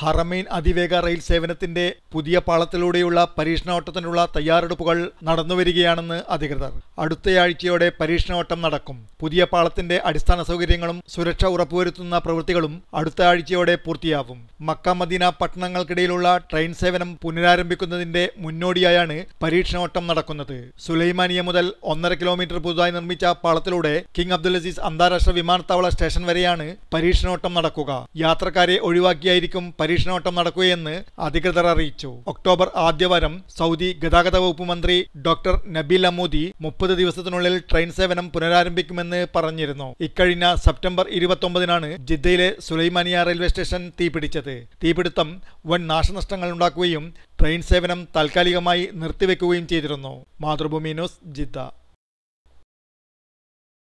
ഹറമൈൻ അതിവേഗ റെയിൽ സേവനത്തിന്റെ പുതിയ പാളത്തിലൂടെയുള്ള പരീക്ഷണോട്ടത്തിനുള്ള തയ്യാറെടുപ്പുകൾ നടന്നുവരികയാണെന്ന് അധികൃതർ അടുത്തയാഴ്ചയോടെ പരീക്ഷണോട്ടം നടക്കും പുതിയ പാളത്തിന്റെ അടിസ്ഥാന സൗകര്യങ്ങളും സുരക്ഷ ഉറപ്പുവരുത്തുന്ന പ്രവൃത്തികളും അടുത്ത ആഴ്ചയോടെ പൂർത്തിയാവും മക്ക മദീന പട്ടണങ്ങൾക്കിടയിലുള്ള ട്രെയിൻ സേവനം പുനരാരംഭിക്കുന്നതിന്റെ മുന്നോടിയായാണ് പരീക്ഷണോട്ടം നടക്കുന്നത് സുലൈമാനിയ മുതൽ ഒന്നര കിലോമീറ്റർ പുതുതായി നിർമ്മിച്ച പാളത്തിലൂടെ കിങ് അബ്ദുൽ അസീസ് അന്താരാഷ്ട്ര വിമാനത്താവള സ്റ്റേഷൻ വരെയാണ് പരീക്ഷണോട്ടം നടക്കുക യാത്രക്കാരെ ഒഴിവാക്കിയായിരിക്കും പരീക്ഷണവട്ടം നടക്കുകയെന്ന് അധികൃതർ അറിയിച്ചു ഒക്ടോബർ ആദ്യവാരം സൗദി ഗതാഗത വകുപ്പ് മന്ത്രി ഡോക്ടർ നബീൽ അമൂദി മുപ്പത് ദിവസത്തിനുള്ളിൽ ട്രെയിൻ സേവനം പുനരാരംഭിക്കുമെന്ന് പറഞ്ഞിരുന്നു ഇക്കഴിഞ്ഞ സെപ്റ്റംബർ ഇരുപത്തൊമ്പതിനാണ് ജിദ്ദയിലെ സുലൈമാനിയ റെയിൽവേ സ്റ്റേഷൻ തീപിടിച്ചത് തീപിടുത്തം വൻ നാശനഷ്ടങ്ങൾ ഉണ്ടാക്കുകയും ട്രെയിൻ സേവനം താൽക്കാലികമായി നിർത്തിവെക്കുകയും ചെയ്തിരുന്നു മാതൃഭൂമി ന്യൂസ് ജിദ്ദ